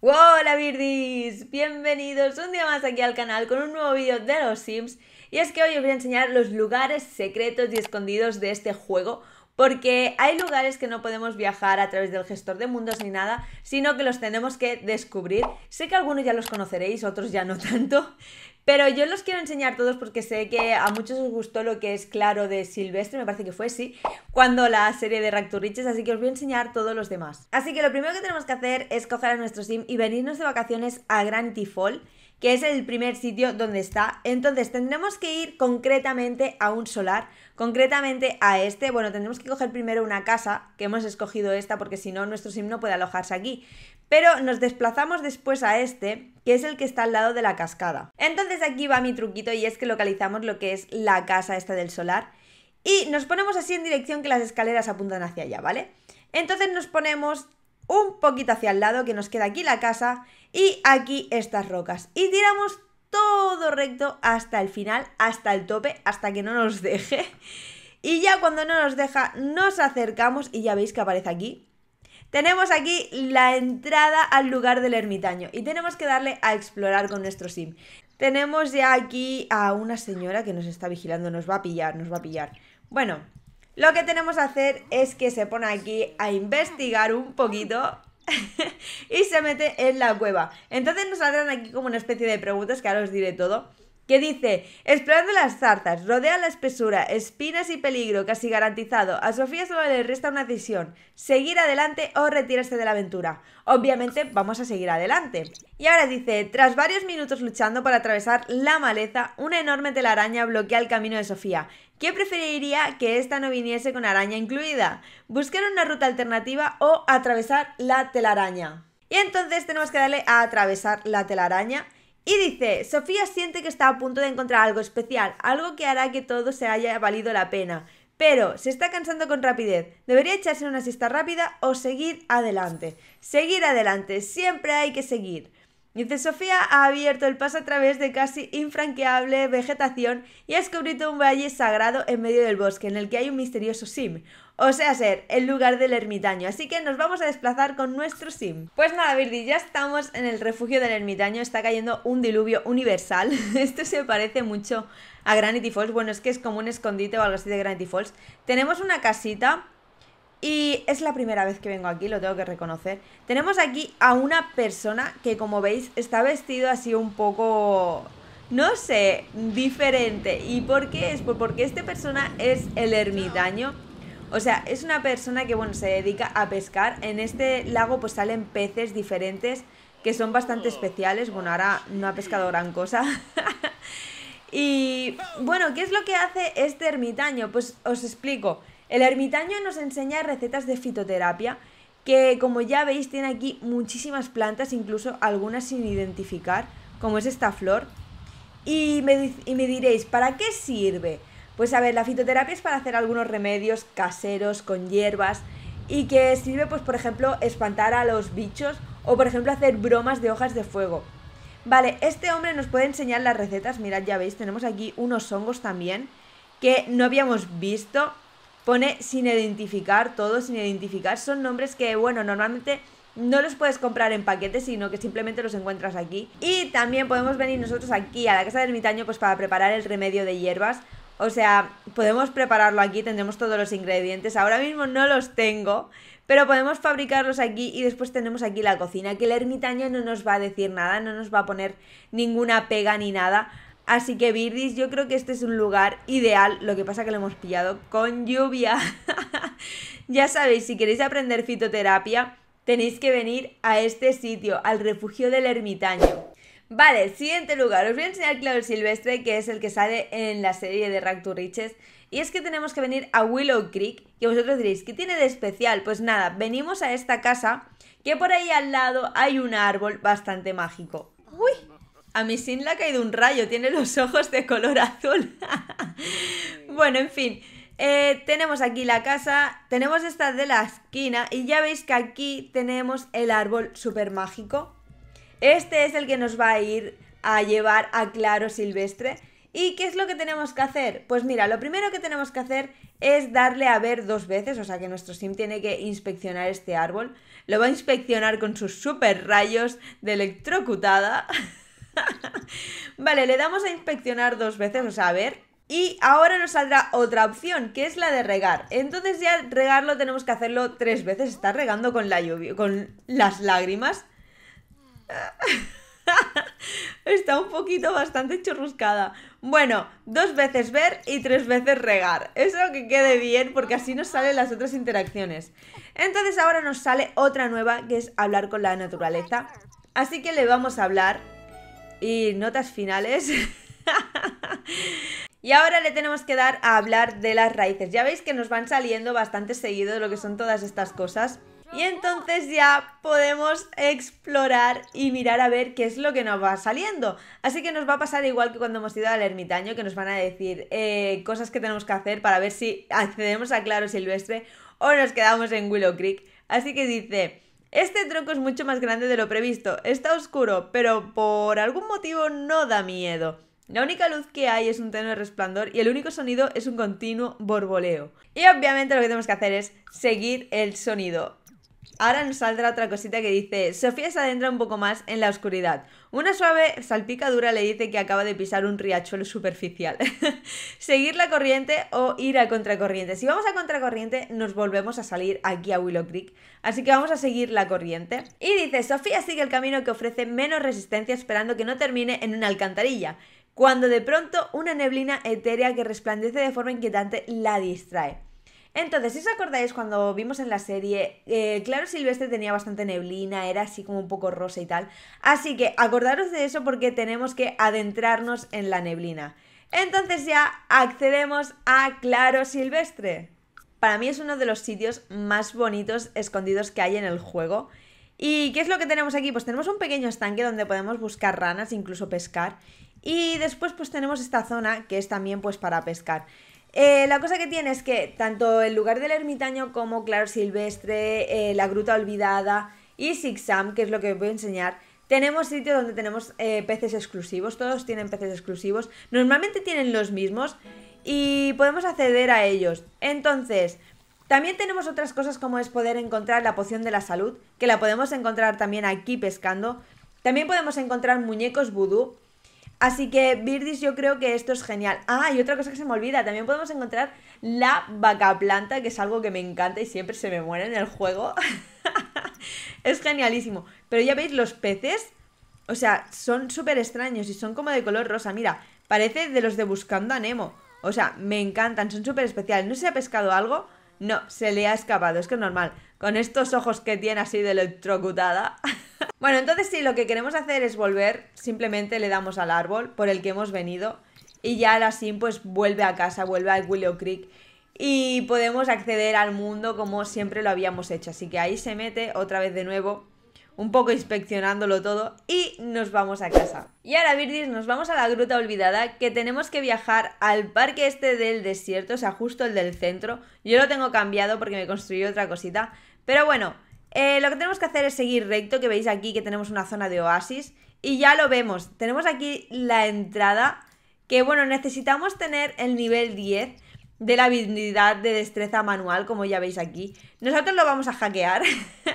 ¡Hola birdies! Bienvenidos un día más aquí al canal con un nuevo vídeo de los Sims y es que hoy os voy a enseñar los lugares secretos y escondidos de este juego porque hay lugares que no podemos viajar a través del gestor de mundos ni nada, sino que los tenemos que descubrir. Sé que algunos ya los conoceréis, otros ya no tanto, pero yo los quiero enseñar todos porque sé que a muchos os gustó lo que es claro de Silvestre, me parece que fue, sí, cuando la serie de Rack Riches, así que os voy a enseñar todos los demás. Así que lo primero que tenemos que hacer es coger a nuestro sim y venirnos de vacaciones a Grand Tifol, que es el primer sitio donde está. Entonces tendremos que ir concretamente a un solar, concretamente a este. Bueno, tendremos que coger primero una casa, que hemos escogido esta porque si no nuestro sim no puede alojarse aquí. Pero nos desplazamos después a este, que es el que está al lado de la cascada. Entonces aquí va mi truquito y es que localizamos lo que es la casa esta del solar y nos ponemos así en dirección que las escaleras apuntan hacia allá, ¿vale? Entonces nos ponemos un poquito hacia el lado, que nos queda aquí la casa y aquí estas rocas. Y tiramos todo recto hasta el final, hasta el tope, hasta que no nos deje. Y ya cuando no nos deja, nos acercamos y ya veis que aparece aquí tenemos aquí la entrada al lugar del ermitaño y tenemos que darle a explorar con nuestro sim. Tenemos ya aquí a una señora que nos está vigilando, nos va a pillar, nos va a pillar. Bueno, lo que tenemos que hacer es que se pone aquí a investigar un poquito y se mete en la cueva. Entonces nos saldrán aquí como una especie de preguntas que ahora os diré todo que dice, explorando las tartas, rodea la espesura, espinas y peligro casi garantizado. A Sofía solo le resta una decisión, seguir adelante o retirarse de la aventura. Obviamente vamos a seguir adelante. Y ahora dice, tras varios minutos luchando para atravesar la maleza, una enorme telaraña bloquea el camino de Sofía. ¿Qué preferiría que esta no viniese con araña incluida? ¿Buscar una ruta alternativa o atravesar la telaraña? Y entonces tenemos que darle a atravesar la telaraña y dice, Sofía siente que está a punto de encontrar algo especial, algo que hará que todo se haya valido la pena. Pero se está cansando con rapidez. Debería echarse una siesta rápida o seguir adelante. Seguir adelante, siempre hay que seguir. Dice, Sofía ha abierto el paso a través de casi infranqueable vegetación y ha descubierto un valle sagrado en medio del bosque en el que hay un misterioso sim, o sea, ser el lugar del ermitaño. Así que nos vamos a desplazar con nuestro sim. Pues nada, Virdi, ya estamos en el refugio del ermitaño. Está cayendo un diluvio universal. Esto se parece mucho a Granity Falls. Bueno, es que es como un escondite o algo así de Granity Falls. Tenemos una casita. Y es la primera vez que vengo aquí, lo tengo que reconocer. Tenemos aquí a una persona que, como veis, está vestido así un poco no sé, diferente. ¿Y por qué es? Pues porque esta persona es el ermitaño o sea, es una persona que, bueno, se dedica a pescar. En este lago pues salen peces diferentes que son bastante oh. especiales. Bueno, ahora no ha pescado gran cosa. y bueno, ¿qué es lo que hace este ermitaño? Pues os explico. El ermitaño nos enseña recetas de fitoterapia que como ya veis tiene aquí muchísimas plantas, incluso algunas sin identificar, como es esta flor. Y me, y me diréis, ¿para qué sirve? Pues a ver, la fitoterapia es para hacer algunos remedios caseros con hierbas y que sirve, pues por ejemplo, espantar a los bichos o por ejemplo hacer bromas de hojas de fuego. Vale, este hombre nos puede enseñar las recetas. Mirad, ya veis, tenemos aquí unos hongos también que no habíamos visto. Pone sin identificar, todo sin identificar. Son nombres que, bueno, normalmente no los puedes comprar en paquetes, sino que simplemente los encuentras aquí. Y también podemos venir nosotros aquí a la casa del ermitaño pues para preparar el remedio de hierbas o sea, podemos prepararlo aquí, tendremos todos los ingredientes. Ahora mismo no los tengo, pero podemos fabricarlos aquí y después tenemos aquí la cocina, que el ermitaño no nos va a decir nada, no nos va a poner ninguna pega ni nada. Así que Birdis, yo creo que este es un lugar ideal, lo que pasa que lo hemos pillado con lluvia. ya sabéis, si queréis aprender fitoterapia, tenéis que venir a este sitio, al refugio del ermitaño. Vale, siguiente lugar. Os voy a enseñar Claudio Silvestre, que es el que sale en la serie de Rack to Riches. Y es que tenemos que venir a Willow Creek, que vosotros diréis, ¿qué tiene de especial? Pues nada, venimos a esta casa, que por ahí al lado hay un árbol bastante mágico. ¡Uy! A mi Sin le ha caído un rayo, tiene los ojos de color azul. bueno, en fin. Eh, tenemos aquí la casa, tenemos esta de la esquina y ya veis que aquí tenemos el árbol súper mágico. Este es el que nos va a ir a llevar a claro silvestre. ¿Y qué es lo que tenemos que hacer? Pues mira, lo primero que tenemos que hacer es darle a ver dos veces, o sea que nuestro sim tiene que inspeccionar este árbol. Lo va a inspeccionar con sus super rayos de electrocutada. vale, le damos a inspeccionar dos veces, o sea, a ver. Y ahora nos saldrá otra opción, que es la de regar. Entonces ya regarlo tenemos que hacerlo tres veces. Está regando con la lluvia, con las lágrimas. Está un poquito bastante churruscada. Bueno, dos veces ver y tres veces regar. Eso que quede bien porque así nos salen las otras interacciones. Entonces ahora nos sale otra nueva que es hablar con la naturaleza. Así que le vamos a hablar. Y notas finales. y ahora le tenemos que dar a hablar de las raíces. Ya veis que nos van saliendo bastante seguido lo que son todas estas cosas. Y entonces ya podemos explorar y mirar a ver qué es lo que nos va saliendo. Así que nos va a pasar igual que cuando hemos ido al ermitaño, que nos van a decir eh, cosas que tenemos que hacer para ver si accedemos a Claro Silvestre o nos quedamos en Willow Creek. Así que dice, este tronco es mucho más grande de lo previsto, está oscuro, pero por algún motivo no da miedo. La única luz que hay es un tenue resplandor y el único sonido es un continuo borboleo. Y obviamente lo que tenemos que hacer es seguir el sonido. Ahora nos saldrá otra cosita que dice, Sofía se adentra un poco más en la oscuridad. Una suave salpicadura le dice que acaba de pisar un riachuelo superficial. Seguir la corriente o ir a contracorriente. Si vamos a contracorriente nos volvemos a salir aquí a Willow Creek. Así que vamos a seguir la corriente. Y dice, Sofía sigue el camino que ofrece menos resistencia esperando que no termine en una alcantarilla. Cuando de pronto una neblina etérea que resplandece de forma inquietante la distrae. Entonces, si os acordáis, cuando vimos en la serie, eh, claro, Silvestre tenía bastante neblina, era así como un poco rosa y tal. Así que acordaros de eso porque tenemos que adentrarnos en la neblina. Entonces ya accedemos a Claro Silvestre. Para mí es uno de los sitios más bonitos escondidos que hay en el juego. ¿Y qué es lo que tenemos aquí? Pues tenemos un pequeño estanque donde podemos buscar ranas, incluso pescar. Y después pues tenemos esta zona que es también pues para pescar. Eh, la cosa que tiene es que tanto el lugar del ermitaño como Claro Silvestre, eh, la Gruta Olvidada y Sixam, que es lo que os voy a enseñar, tenemos sitios donde tenemos eh, peces exclusivos, todos tienen peces exclusivos, normalmente tienen los mismos y podemos acceder a ellos. Entonces, también tenemos otras cosas como es poder encontrar la poción de la salud, que la podemos encontrar también aquí pescando. También podemos encontrar muñecos vudú, Así que, Birdis, yo creo que esto es genial. Ah, y otra cosa que se me olvida, también podemos encontrar la vaca planta, que es algo que me encanta y siempre se me muere en el juego. es genialísimo. Pero ya veis, los peces, o sea, son súper extraños y son como de color rosa. Mira, parece de los de Buscando a Nemo. O sea, me encantan, son súper especiales. No sé si ha pescado algo, no, se le ha escapado, es que es normal. Con estos ojos que tiene así de electrocutada. bueno, entonces sí, lo que queremos hacer es volver, simplemente le damos al árbol por el que hemos venido y ya la Sim pues vuelve a casa, vuelve al Willow Creek y podemos acceder al mundo como siempre lo habíamos hecho. Así que ahí se mete otra vez de nuevo un poco inspeccionándolo todo y nos vamos a casa. Y ahora, Virdis, nos vamos a la gruta olvidada que tenemos que viajar al parque este del desierto, o sea, justo el del centro. Yo lo tengo cambiado porque me construí otra cosita, pero bueno, eh, lo que tenemos que hacer es seguir recto, que veis aquí que tenemos una zona de oasis y ya lo vemos. Tenemos aquí la entrada que, bueno, necesitamos tener el nivel 10 de la habilidad de destreza manual, como ya veis aquí. Nosotros lo vamos a hackear,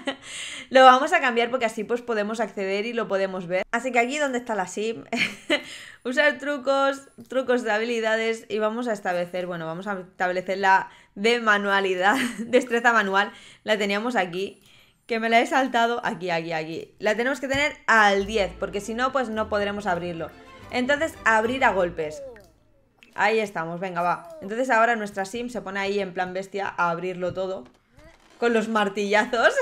lo vamos a cambiar porque así pues podemos acceder y lo podemos ver. Así que aquí donde está la sim, usar trucos, trucos de habilidades y vamos a establecer, bueno, vamos a establecer la de manualidad, destreza manual, la teníamos aquí. Que me la he saltado aquí, aquí, aquí. La tenemos que tener al 10, porque si no, pues no podremos abrirlo. Entonces, abrir a golpes. Ahí estamos, venga, va. Entonces ahora nuestra sim se pone ahí en plan bestia a abrirlo todo con los martillazos.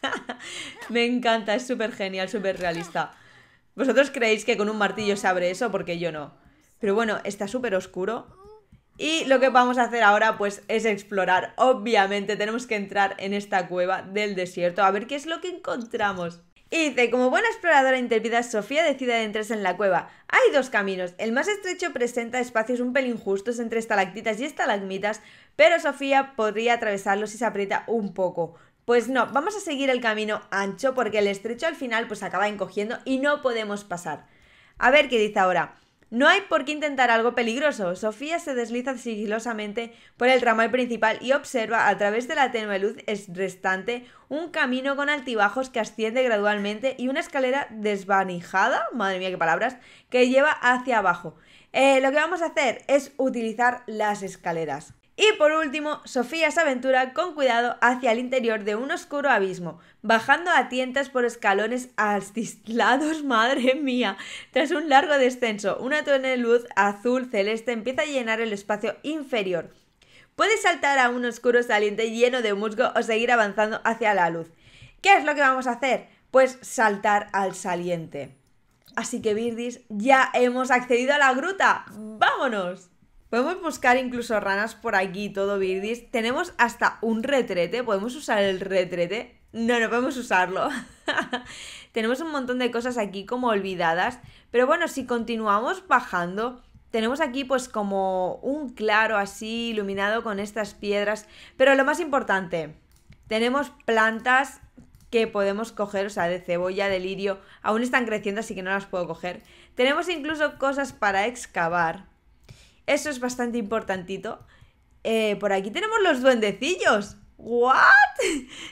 Me encanta, es súper genial, súper realista. ¿Vosotros creéis que con un martillo se abre eso? Porque yo no. Pero bueno, está súper oscuro. Y lo que vamos a hacer ahora pues es explorar. Obviamente tenemos que entrar en esta cueva del desierto a ver qué es lo que encontramos. Y dice, como buena exploradora intrépida, Sofía decide adentrarse en la cueva. Hay dos caminos. El más estrecho presenta espacios un pelín justos entre estalactitas y estalagmitas, pero Sofía podría atravesarlos si se aprieta un poco. Pues no, vamos a seguir el camino ancho porque el estrecho al final pues acaba encogiendo y no podemos pasar. A ver qué dice ahora. No hay por qué intentar algo peligroso. Sofía se desliza sigilosamente por el tramo principal y observa a través de la tenue luz restante un camino con altibajos que asciende gradualmente y una escalera desvanijada, madre mía qué palabras, que lleva hacia abajo. Eh, lo que vamos a hacer es utilizar las escaleras. Y por último, Sofía se aventura con cuidado hacia el interior de un oscuro abismo, bajando a tientas por escalones astislados, madre mía. Tras un largo descenso, una túnel de luz azul celeste empieza a llenar el espacio inferior. Puedes saltar a un oscuro saliente lleno de musgo o seguir avanzando hacia la luz. ¿Qué es lo que vamos a hacer? Pues saltar al saliente. Así que Birdis, ya hemos accedido a la gruta. ¡Vámonos! Podemos buscar incluso ranas por aquí, todo birdis. Tenemos hasta un retrete. ¿Podemos usar el retrete? No, no podemos usarlo. tenemos un montón de cosas aquí como olvidadas. Pero bueno, si continuamos bajando, tenemos aquí pues como un claro así iluminado con estas piedras. Pero lo más importante, tenemos plantas que podemos coger, o sea, de cebolla, de lirio. Aún están creciendo, así que no las puedo coger. Tenemos incluso cosas para excavar. Eso es bastante importantito. Eh, por aquí tenemos los duendecillos. ¿What?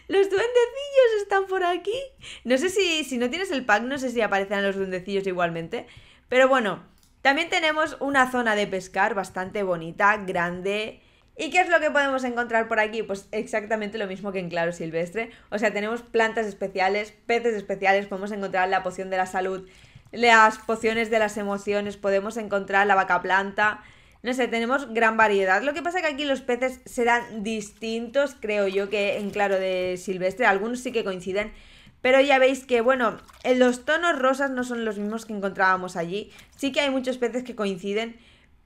Los duendecillos están por aquí. No sé si, si no tienes el pack, no sé si aparecerán los duendecillos igualmente. Pero bueno, también tenemos una zona de pescar bastante bonita, grande. ¿Y qué es lo que podemos encontrar por aquí? Pues exactamente lo mismo que en Claro Silvestre. O sea, tenemos plantas especiales, peces especiales, podemos encontrar la poción de la salud, las pociones de las emociones, podemos encontrar la vaca planta. No sé, tenemos gran variedad. Lo que pasa que aquí los peces serán distintos, creo yo, que en claro de silvestre. Algunos sí que coinciden. Pero ya veis que, bueno, los tonos rosas no son los mismos que encontrábamos allí. Sí que hay muchos peces que coinciden,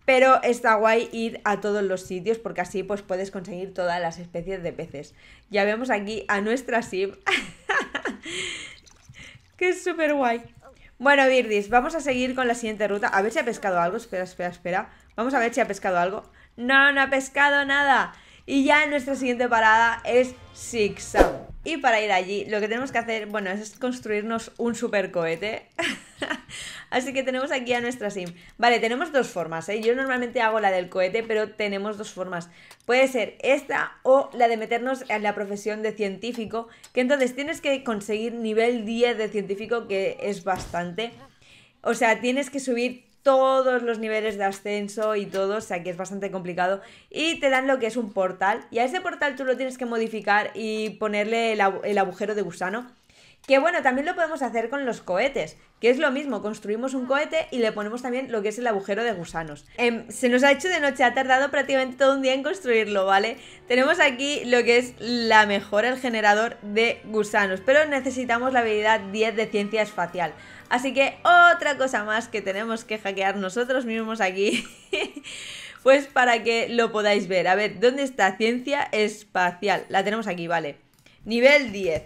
pero está guay ir a todos los sitios porque así pues puedes conseguir todas las especies de peces. Ya vemos aquí a nuestra Sim, que es súper guay. Bueno, Birdis, vamos a seguir con la siguiente ruta. A ver si ha pescado algo. Espera, espera, espera. Vamos a ver si ha pescado algo. No, no ha pescado nada. Y ya nuestra siguiente parada es ZigZag. Y para ir allí, lo que tenemos que hacer, bueno, es construirnos un super cohete. Así que tenemos aquí a nuestra sim. Vale, tenemos dos formas, ¿eh? Yo normalmente hago la del cohete, pero tenemos dos formas. Puede ser esta o la de meternos en la profesión de científico, que entonces tienes que conseguir nivel 10 de científico, que es bastante. O sea, tienes que subir todos los niveles de ascenso y todo, o sea que es bastante complicado. Y te dan lo que es un portal. Y a ese portal tú lo tienes que modificar y ponerle el, agujero de gusano. Que bueno, también lo podemos hacer con los cohetes, que es lo mismo, construimos un cohete y le ponemos también lo que es el agujero de gusanos. Em, se nos ha hecho de noche, ha tardado prácticamente todo un día en construirlo, ¿vale? Tenemos aquí lo que es la mejora, el generador de gusanos, pero necesitamos la habilidad 10 de ciencia espacial. Así que otra cosa más que tenemos que hackear nosotros mismos aquí, pues para que lo podáis ver. A ver, ¿dónde está ciencia espacial? La tenemos aquí, vale. Nivel 10.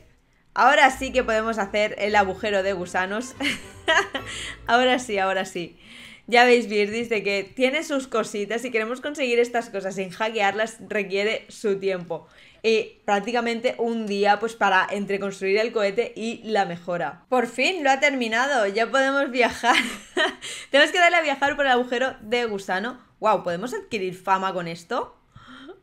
Ahora sí que podemos hacer el agujero de gusanos. ahora sí, ahora sí. Ya veis, Vir dice que tiene sus cositas y queremos conseguir estas cosas sin hackearlas requiere su tiempo. Y prácticamente un día pues para entre construir el cohete y la mejora. Por fin lo ha terminado, ya podemos viajar. Tenemos que darle a viajar por el agujero de gusano. Wow, ¿podemos adquirir fama con esto?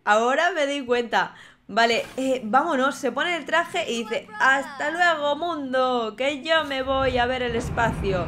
Ahora me doy cuenta. Vale, eh, vámonos, se pone el traje y dice, hasta luego mundo, que yo me voy a ver el espacio.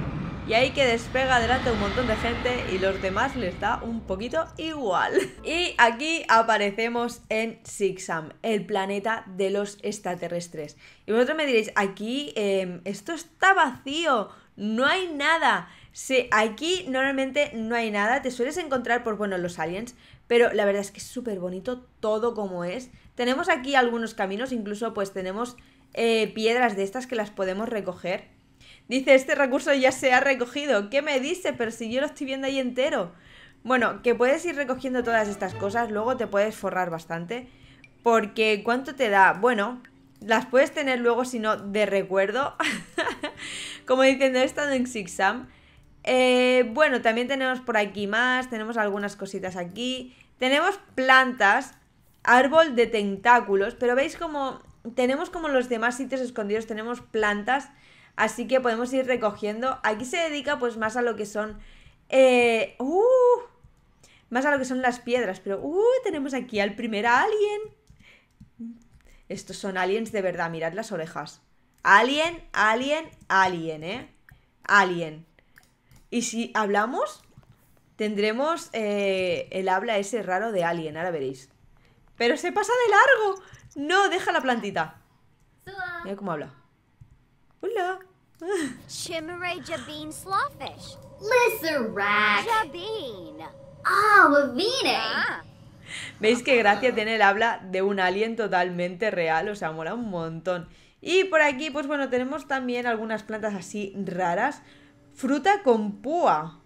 Y ahí que despega delante un montón de gente y los demás les da un poquito igual. Y aquí aparecemos en Sixam, el planeta de los extraterrestres. Y vosotros me diréis, aquí em, esto está vacío, no hay nada. Sí, aquí normalmente no hay nada, te sueles encontrar, por pues bueno, los aliens, pero la verdad es que es súper bonito todo como es. Tenemos aquí algunos caminos, incluso pues tenemos eh, piedras de estas que las podemos recoger Dice, este recurso ya se ha recogido. ¿Qué me dice? Pero si yo lo estoy viendo ahí entero. Bueno, que puedes ir recogiendo todas estas cosas, luego te puedes forrar bastante. Porque ¿cuánto te da? Bueno, las puedes tener luego, si no, de recuerdo. Como diciendo, he estado en Sixam eh, bueno, también tenemos por aquí más, tenemos algunas cositas aquí. Tenemos plantas, árbol de tentáculos, pero veis como tenemos como los demás sitios escondidos, tenemos plantas Así que podemos ir recogiendo. Aquí se dedica pues más a lo que son... Eh, uh, más a lo que son las piedras, pero... Uh, tenemos aquí al primer alien. Estos son aliens de verdad, mirad las orejas. Alien, alien, alien, ¿eh? Alien. Y si hablamos, tendremos eh, el habla ese raro de alien, ahora veréis. Pero se pasa de largo. No, deja la plantita. Mira cómo habla. Hola. Slawfish. Ah, ah, ¿Veis que Gracia tiene el habla de un alien totalmente real? O sea, mola un montón. Y por aquí, pues bueno, tenemos también algunas plantas así raras. Fruta con púa.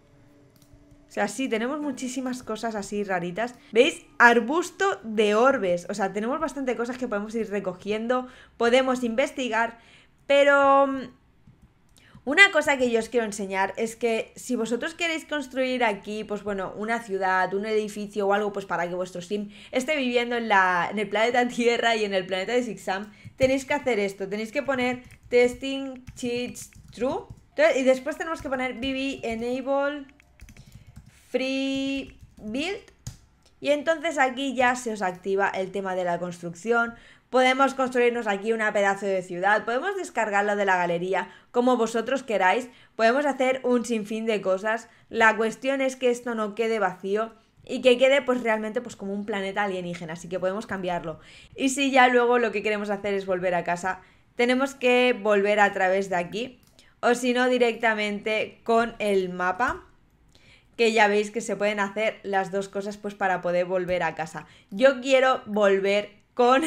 O sea, sí, tenemos muchísimas cosas así raritas. ¿Veis? Arbusto de orbes. O sea, tenemos bastante cosas que podemos ir recogiendo, podemos investigar, pero mm, una cosa que yo os quiero enseñar es que si vosotros queréis construir aquí, pues bueno, una ciudad, un edificio o algo, pues para que vuestro sim esté viviendo en, la, en el planeta Tierra y en el planeta de Sixam, tenéis que hacer esto. Tenéis que poner testing cheats true. Y después tenemos que poner bb enable free build y entonces aquí ya se os activa el tema de la construcción, podemos construirnos aquí una pedazo de ciudad, podemos descargarlo de la galería, como vosotros queráis, podemos hacer un sinfín de cosas. La cuestión es que esto no quede vacío y que quede pues realmente pues como un planeta alienígena, así que podemos cambiarlo. Y si ya luego lo que queremos hacer es volver a casa, tenemos que volver a través de aquí o si no directamente con el mapa que ya veis que se pueden hacer las dos cosas pues para poder volver a casa. Yo quiero volver con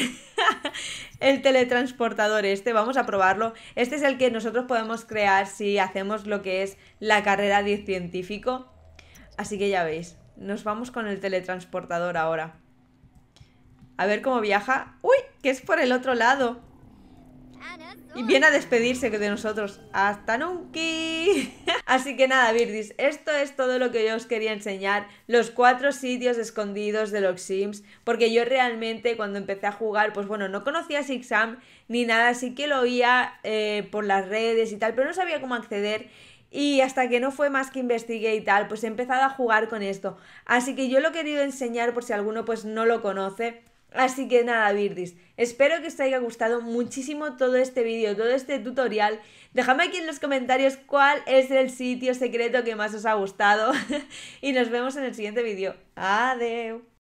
el teletransportador este, vamos a probarlo. Este es el que nosotros podemos crear si hacemos lo que es la carrera de científico. Así que ya veis, nos vamos con el teletransportador ahora. A ver cómo viaja. ¡Uy! Que es por el otro lado. Ah, y viene a despedirse de nosotros. ¡Hasta nunca! Así que nada, Virgis, esto es todo lo que yo os quería enseñar. Los cuatro sitios escondidos de los Sims. Porque yo realmente cuando empecé a jugar, pues bueno, no conocía Six ni nada, Así que lo oía eh, por las redes y tal, pero no sabía cómo acceder. Y hasta que no fue más que investigué y tal, pues he empezado a jugar con esto. Así que yo lo he querido enseñar por si alguno pues no lo conoce Así que nada, Birdis, espero que os haya gustado muchísimo todo este vídeo, todo este tutorial. Dejadme aquí en los comentarios cuál es el sitio secreto que más os ha gustado y nos vemos en el siguiente vídeo. adiós